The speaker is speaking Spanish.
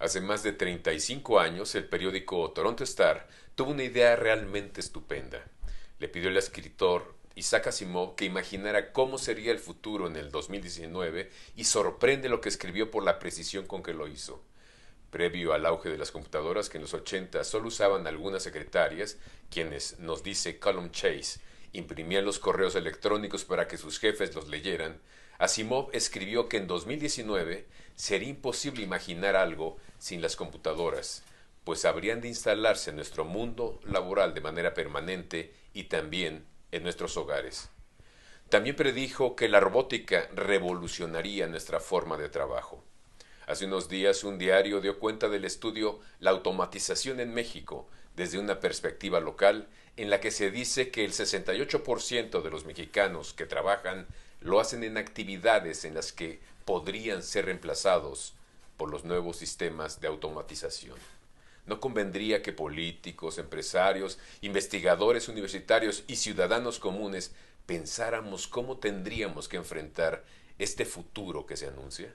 Hace más de 35 años, el periódico Toronto Star tuvo una idea realmente estupenda. Le pidió al escritor Isaac Asimov que imaginara cómo sería el futuro en el 2019 y sorprende lo que escribió por la precisión con que lo hizo. Previo al auge de las computadoras que en los 80 solo usaban algunas secretarias, quienes, nos dice Column Chase, imprimían los correos electrónicos para que sus jefes los leyeran, Asimov escribió que en 2019 sería imposible imaginar algo sin las computadoras, pues habrían de instalarse en nuestro mundo laboral de manera permanente y también en nuestros hogares. También predijo que la robótica revolucionaría nuestra forma de trabajo. Hace unos días un diario dio cuenta del estudio La automatización en México desde una perspectiva local en la que se dice que el 68% de los mexicanos que trabajan lo hacen en actividades en las que podrían ser reemplazados por los nuevos sistemas de automatización. ¿No convendría que políticos, empresarios, investigadores universitarios y ciudadanos comunes pensáramos cómo tendríamos que enfrentar este futuro que se anuncia?